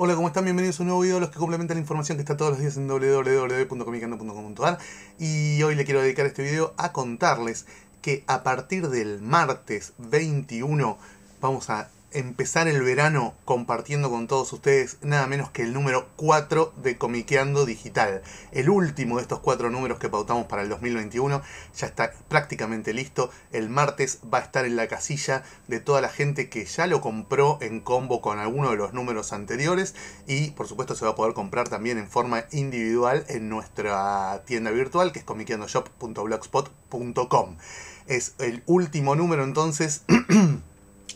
Hola, ¿cómo están? Bienvenidos a un nuevo video de los que complementan la información que está todos los días en www.comicando.com.ar y hoy le quiero dedicar este video a contarles que a partir del martes 21 vamos a empezar el verano compartiendo con todos ustedes nada menos que el número 4 de Comiqueando Digital. El último de estos cuatro números que pautamos para el 2021 ya está prácticamente listo. El martes va a estar en la casilla de toda la gente que ya lo compró en combo con alguno de los números anteriores y por supuesto se va a poder comprar también en forma individual en nuestra tienda virtual que es comiqueandoshop.blogspot.com. Es el último número entonces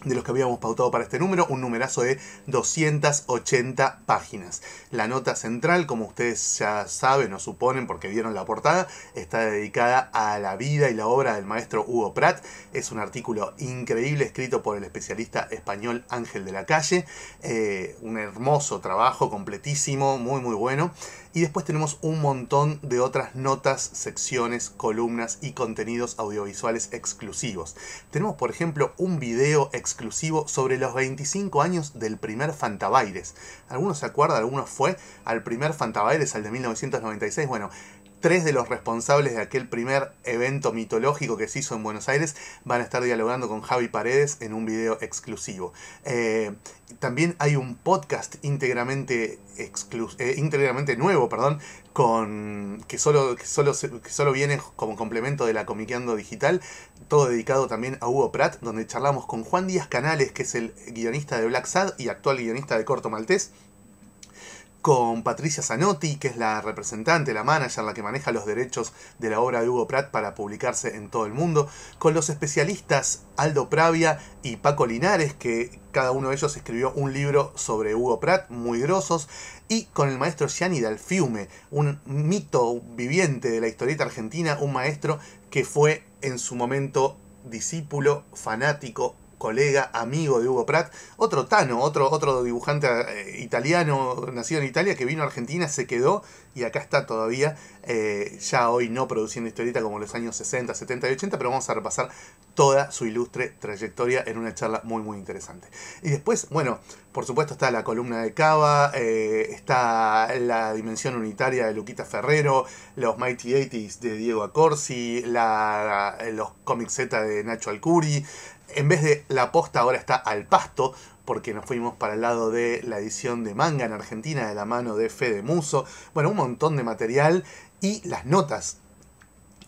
de los que habíamos pautado para este número, un numerazo de 280 páginas. La nota central, como ustedes ya saben o suponen porque vieron la portada, está dedicada a la vida y la obra del maestro Hugo Pratt. Es un artículo increíble escrito por el especialista español Ángel de la Calle. Eh, un hermoso trabajo, completísimo, muy muy bueno. Y después tenemos un montón de otras notas, secciones, columnas y contenidos audiovisuales exclusivos. Tenemos, por ejemplo, un video exclusivo sobre los 25 años del primer Fantabaires. ¿Algunos se acuerdan? ¿Algunos fue al primer Fantabaires, al de 1996? Bueno, Tres de los responsables de aquel primer evento mitológico que se hizo en Buenos Aires van a estar dialogando con Javi Paredes en un video exclusivo. Eh, también hay un podcast íntegramente, eh, íntegramente nuevo, perdón, con, que, solo, solo, solo viene como complemento de la Comiqueando Digital, todo dedicado también a Hugo Pratt, donde charlamos con Juan Díaz Canales, que es el guionista de Black Sad y actual guionista de Corto Maltés con Patricia Zanotti, que es la representante, la manager, la que maneja los derechos de la obra de Hugo Pratt para publicarse en todo el mundo, con los especialistas Aldo Pravia y Paco Linares, que cada uno de ellos escribió un libro sobre Hugo Pratt, muy grosos, y con el maestro Gianni Dalfiume, un mito viviente de la historieta argentina, un maestro que fue en su momento discípulo, fanático, colega, amigo de Hugo Pratt, otro Tano, otro, otro dibujante eh, italiano nacido en Italia que vino a Argentina, se quedó y acá está todavía, eh, ya hoy no produciendo historieta como en los años 60, 70 y 80, pero vamos a repasar toda su ilustre trayectoria en una charla muy muy interesante. Y después, bueno, por supuesto está la columna de Cava, eh, está la dimensión unitaria de Luquita Ferrero, los Mighty 80s de Diego Acorsi, la, los cómics Z de Nacho Alcuri, en vez de la posta ahora está al pasto, porque nos fuimos para el lado de la edición de manga en Argentina de la mano de Fede Muso. Bueno, un montón de material y las notas.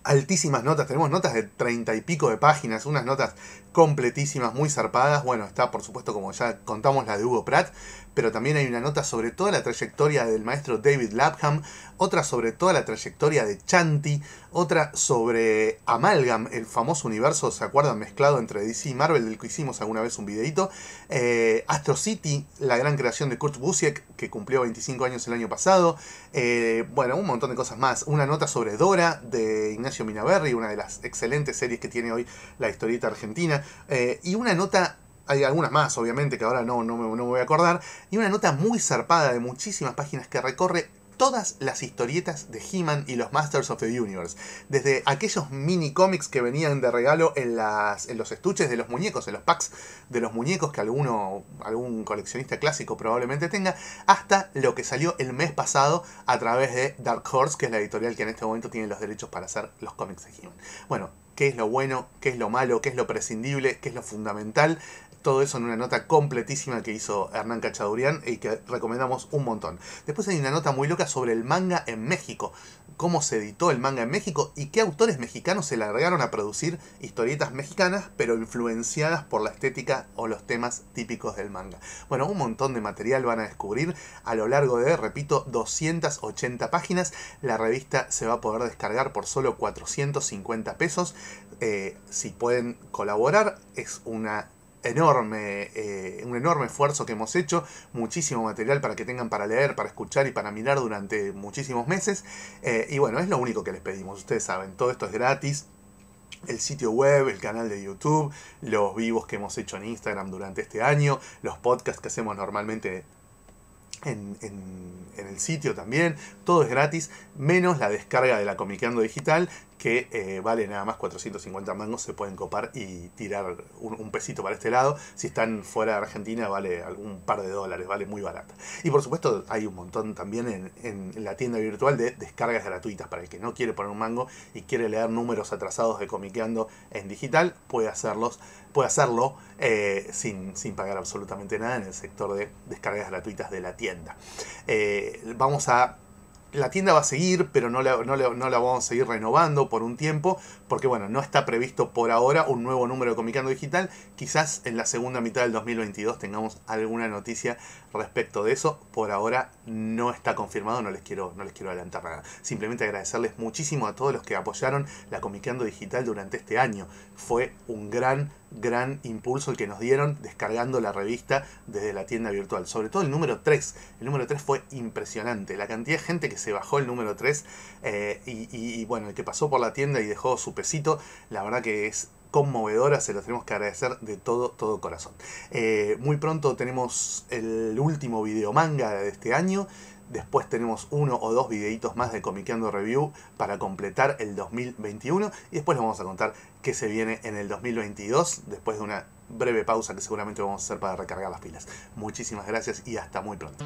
Altísimas notas, tenemos notas de treinta y pico de páginas, unas notas completísimas, muy zarpadas. Bueno, está por supuesto, como ya contamos, la de Hugo Pratt, pero también hay una nota sobre toda la trayectoria del maestro David Lapham, otra sobre toda la trayectoria de Chanti, otra sobre Amalgam, el famoso universo, ¿se acuerdan? Mezclado entre DC y Marvel, del que hicimos alguna vez un videito. Eh, Astro City, la gran creación de Kurt Busiek, que cumplió 25 años el año pasado. Eh, bueno, un montón de cosas más. Una nota sobre Dora, de Ignacio Minaberry. una de las excelentes series que tiene hoy la historieta argentina. Eh, y una nota hay algunas más, obviamente, que ahora no, no, me, me voy a acordar, y una nota muy zarpada de muchísimas páginas que recorre todas las historietas de He-Man y los Masters of the Universe. Desde aquellos mini cómics que venían de regalo en, las, en los estuches de los muñecos, en los packs de los muñecos que alguno, algún coleccionista clásico probablemente tenga, hasta lo que salió el mes pasado a través de Dark Horse, que es la editorial que en este momento tiene los derechos para hacer los cómics de He-Man. Bueno, qué es lo bueno, qué es lo malo, qué es lo prescindible, qué es lo fundamental todo eso en una nota completísima que hizo Hernán Cachadurian y que recomendamos un montón. Después hay una nota muy loca sobre el manga en México, cómo se editó el manga en México y qué autores mexicanos se largaron a producir historietas mexicanas, pero influenciadas por la estética o los temas típicos del manga. Bueno, un montón de material van a descubrir a lo largo de, repito, 280 páginas. La revista se va a poder descargar por solo 450 pesos. Eh, si pueden colaborar, es una enorme, eh, un enorme esfuerzo que hemos hecho, muchísimo material para que tengan para leer, para escuchar y para mirar durante muchísimos meses. Eh, y bueno, es lo único que les pedimos, ustedes saben, todo esto es gratis. El sitio web, el canal de YouTube, los vivos que hemos hecho en Instagram durante este año, los podcasts que hacemos normalmente en, el sitio también, todo es gratis, menos la descarga de la Comiqueando Digital, que eh, vale nada más 450 mangos, se pueden copar y tirar un, pesito para este lado. Si están fuera de Argentina, vale algún par de dólares, vale muy barato. Y por supuesto, hay un montón también en, la tienda virtual de descargas gratuitas para el que no quiere poner un mango y quiere leer números atrasados de Comiqueando en digital, puede, hacerlos, puede hacerlo eh, sin, pagar absolutamente nada en el sector de descargas gratuitas de la tienda. Eh, vamos a la tienda va a seguir, pero no la, vamos a seguir renovando por un tiempo, porque bueno, no está previsto por ahora un nuevo número de Comicando Digital. Quizás en la segunda mitad del 2022 tengamos alguna noticia respecto de eso. Por ahora no está confirmado, no les quiero, no les quiero adelantar nada. Simplemente agradecerles muchísimo a todos los que apoyaron la Comicando Digital durante este año. Fue un gran gran impulso el que nos dieron descargando la revista desde la tienda virtual. Sobre todo el número 3. El número 3 fue impresionante. La cantidad de gente que se bajó el número 3 eh, y, y bueno, el que pasó por la tienda y dejó su pesito, la verdad que es conmovedora, se las tenemos que agradecer de todo, todo corazón. Eh, muy pronto tenemos el último video manga de este año. Después tenemos uno o dos videitos más de Comiqueando Review para completar el 2021. Y después les vamos a contar qué se viene en el 2022, después de una breve pausa que seguramente vamos a hacer para recargar las pilas. Muchísimas gracias y hasta muy pronto.